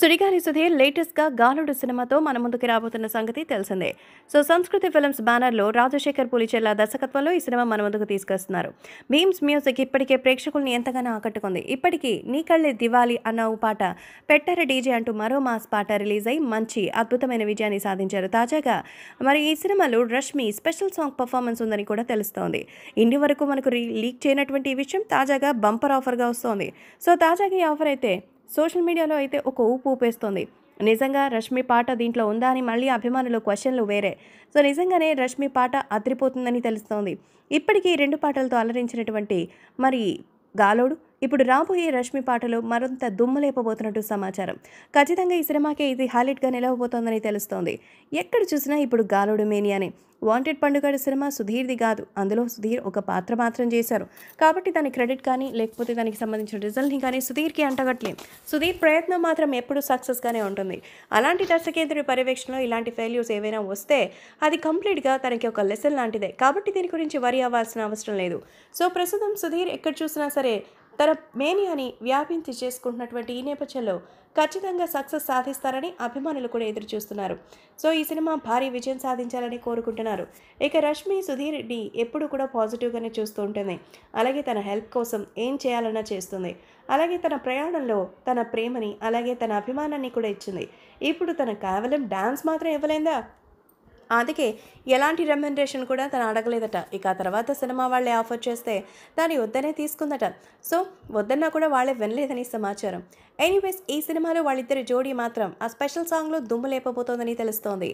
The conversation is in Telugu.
సుడిగాలి సుధీర్ లేటెస్ట్గా గాలుడు సినిమాతో మన ముందుకు రాబోతున్న సంగతి తెలిసిందే సో సంస్కృతి ఫిల్మ్స్ బ్యానర్లో రాజశేఖర్ పులిచెల్ల దర్శకత్వంలో ఈ సినిమా మన ముందుకు తీసుకొస్తున్నారు భీమ్స్ మ్యూజిక్ ఇప్పటికే ప్రేక్షకుల్ని ఎంతగానో ఆకట్టుకుంది ఇప్పటికీ నీ కళ్ళే దివాలి అన్న పాట పెట్టర డీజే అంటూ మరో మాస్ పాట రిలీజ్ అయి మంచి అద్భుతమైన విజయాన్ని సాధించారు తాజాగా మరి ఈ సినిమాలో రష్మి స్పెషల్ సాంగ్ పర్ఫార్మెన్స్ ఉందని కూడా తెలుస్తోంది ఇండి వరకు మనకు లీక్ చేయనటువంటి ఈ విషయం తాజాగా బంపర్ ఆఫర్గా వస్తోంది సో తాజాగా ఈ ఆఫర్ అయితే సోషల్ మీడియాలో అయితే ఒక ఊపు ఊపేస్తుంది నిజంగా రష్మి పాట దీంట్లో ఉందా అని మళ్ళీ అభిమానులు క్వశ్చన్లు వేరే సో నిజంగానే రష్మి పాట అదిరిపోతుందని తెలుస్తోంది ఇప్పటికీ రెండు పాటలతో అలరించినటువంటి మరి గాలోడు ఇప్పుడు రాబోయే రష్మి పాటలు మరింత దుమ్మలేపబోతున్నట్టు సమాచారం ఖచ్చితంగా ఈ సినిమాకే ఇది గా నిలవబోతోందని తెలుస్తోంది ఎక్కడ చూసినా ఇప్పుడు గాలుడు మేనియాని వాంటెడ్ పండుగ సినిమా సుధీర్ది కాదు అందులో సుధీర్ ఒక పాత్ర మాత్రం చేశారు కాబట్టి దాని క్రెడిట్ కానీ లేకపోతే దానికి సంబంధించిన రిజల్ట్ని కానీ సుధీర్కి అంటగట్లేం సుధీర్ ప్రయత్నం మాత్రం ఎప్పుడు సక్సెస్గానే ఉంటుంది అలాంటి దర్శకేంద్రుడి పర్యవేక్షణలో ఇలాంటి ఫెయిల్యూర్స్ ఏవైనా వస్తే అది కంప్లీట్గా తనకి ఒక లెసన్ లాంటిదే కాబట్టి దీని గురించి వరి అవ్వాల్సిన అవసరం లేదు సో ప్రస్తుతం సుధీర్ ఎక్కడ చూసినా సరే తన మేనియాని వ్యాపించి చేసుకుంటున్నటువంటి ఈ నేపథ్యంలో ఖచ్చితంగా సక్సెస్ సాధిస్తారని అభిమానులు కూడా ఎదురు చూస్తున్నారు సో ఈ సినిమా భారీ విజయం సాధించాలని కోరుకుంటున్నారు ఇక రష్మి సుధీర్ డి ఎప్పుడు కూడా పాజిటివ్గానే చూస్తూ ఉంటుంది అలాగే తన హెల్ప్ కోసం ఏం చేయాలన్నా చేస్తుంది అలాగే తన ప్రయాణంలో తన ప్రేమని అలాగే తన అభిమానాన్ని కూడా ఇచ్చింది ఇప్పుడు తన కేవలం డాన్స్ మాత్రం ఇవ్వలేందా అందుకే ఎలాంటి రెమ్యునరేషన్ కూడా తను అడగలేదట ఇక ఆ తర్వాత సినిమా వాళ్ళే ఆఫర్ చేస్తే దాన్ని వద్దనే తీసుకుందట సో వద్దన్నా కూడా వాళ్ళే వినలేదని సమాచారం ఎనీవేస్ ఈ సినిమాలో వాళ్ళిద్దరి జోడీ మాత్రం ఆ స్పెషల్ సాంగ్లో దుమ్ము లేపబోతోందని తెలుస్తోంది